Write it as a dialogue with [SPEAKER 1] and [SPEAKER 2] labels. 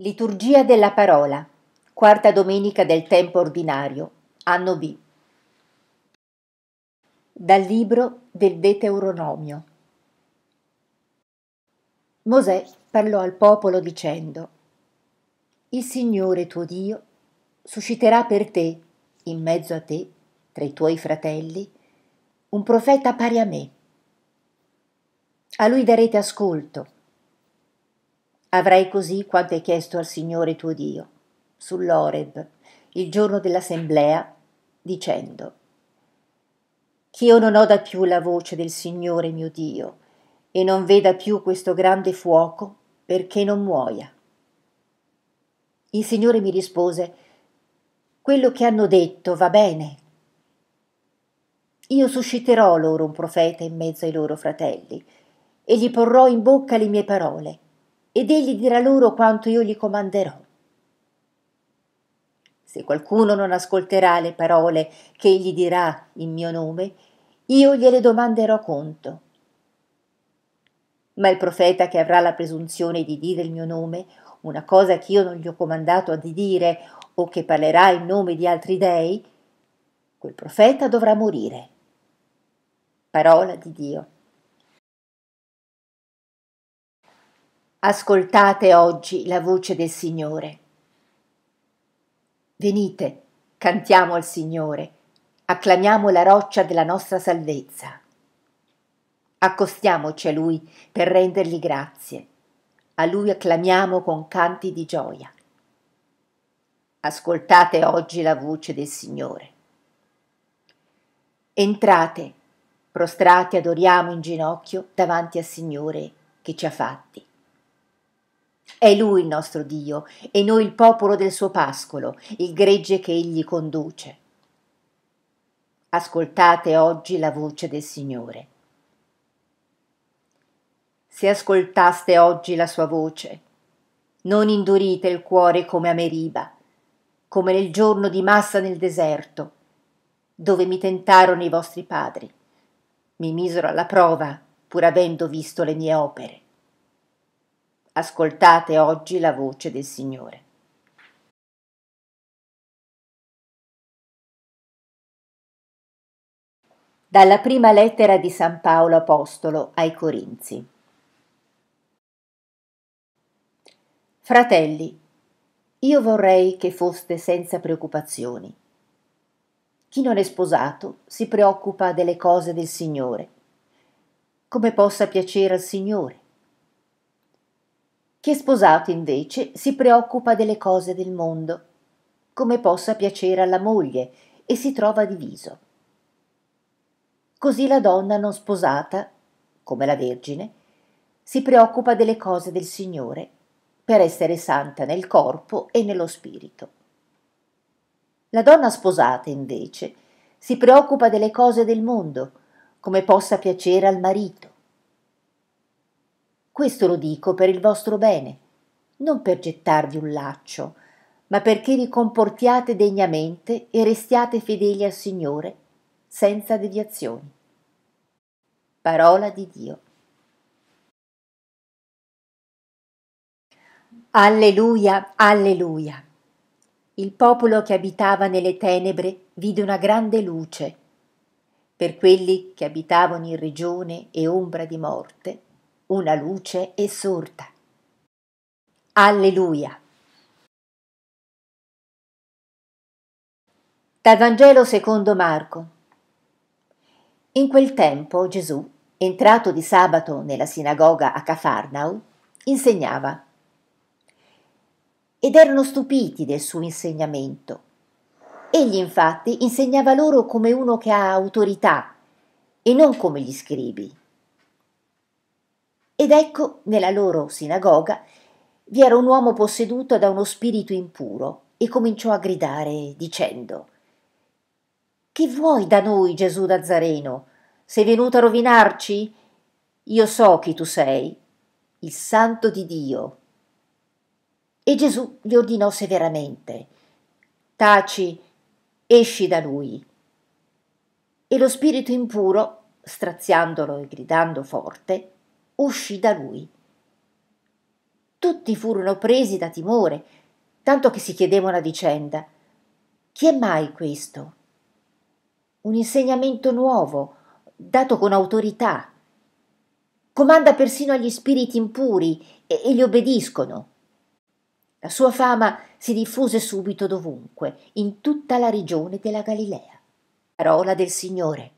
[SPEAKER 1] Liturgia della parola, quarta domenica del tempo ordinario, anno B. Dal libro del Deuteronomio. Mosè parlò al popolo dicendo, Il Signore tuo Dio susciterà per te, in mezzo a te, tra i tuoi fratelli, un profeta pari a me. A lui darete ascolto Avrai così quanto hai chiesto al Signore tuo Dio, sull'Oreb, il giorno dell'assemblea, dicendo, Chi io non oda più la voce del Signore mio Dio, e non veda più questo grande fuoco, perché non muoia. Il Signore mi rispose, quello che hanno detto va bene. Io susciterò loro un profeta in mezzo ai loro fratelli, e gli porrò in bocca le mie parole, ed egli dirà loro quanto io gli comanderò. Se qualcuno non ascolterà le parole che egli dirà in mio nome, io gliele domanderò conto. Ma il profeta che avrà la presunzione di dire il mio nome, una cosa che io non gli ho comandato di dire, o che parlerà in nome di altri dei, quel profeta dovrà morire. Parola di Dio. Ascoltate oggi la voce del Signore. Venite, cantiamo al Signore, acclamiamo la roccia della nostra salvezza. Accostiamoci a Lui per rendergli grazie. A Lui acclamiamo con canti di gioia. Ascoltate oggi la voce del Signore. Entrate, prostrati adoriamo in ginocchio davanti al Signore che ci ha fatti. È Lui il nostro Dio e noi il popolo del suo pascolo, il gregge che Egli conduce. Ascoltate oggi la voce del Signore. Se ascoltaste oggi la sua voce, non indurite il cuore come a Meriba, come nel giorno di massa nel deserto, dove mi tentarono i vostri padri. Mi misero alla prova, pur avendo visto le mie opere. Ascoltate oggi la voce del Signore. Dalla prima lettera di San Paolo Apostolo ai Corinzi. Fratelli, io vorrei che foste senza preoccupazioni. Chi non è sposato si preoccupa delle cose del Signore, come possa piacere al Signore. Chi è sposato invece si preoccupa delle cose del mondo, come possa piacere alla moglie, e si trova diviso. Così la donna non sposata, come la Vergine, si preoccupa delle cose del Signore, per essere santa nel corpo e nello spirito. La donna sposata, invece, si preoccupa delle cose del mondo, come possa piacere al marito, questo lo dico per il vostro bene, non per gettarvi un laccio, ma perché vi comportiate degnamente e restiate fedeli al Signore, senza deviazioni. Parola di Dio. Alleluia, alleluia. Il popolo che abitava nelle tenebre vide una grande luce. Per quelli che abitavano in regione e ombra di morte, una luce esorta. Alleluia. Dal Vangelo secondo Marco. In quel tempo Gesù, entrato di sabato nella sinagoga a Cafarnau, insegnava. Ed erano stupiti del suo insegnamento. Egli infatti insegnava loro come uno che ha autorità e non come gli scribi. Ed ecco, nella loro sinagoga, vi era un uomo posseduto da uno spirito impuro e cominciò a gridare dicendo Che vuoi da noi, Gesù Nazareno? Sei venuto a rovinarci? Io so chi tu sei, il santo di Dio. E Gesù gli ordinò severamente Taci, esci da lui. E lo spirito impuro, straziandolo e gridando forte, uscì da lui. Tutti furono presi da timore, tanto che si chiedevano a vicenda chi è mai questo? Un insegnamento nuovo, dato con autorità. Comanda persino agli spiriti impuri e, e gli obbediscono. La sua fama si diffuse subito dovunque, in tutta la regione della Galilea. Parola del Signore.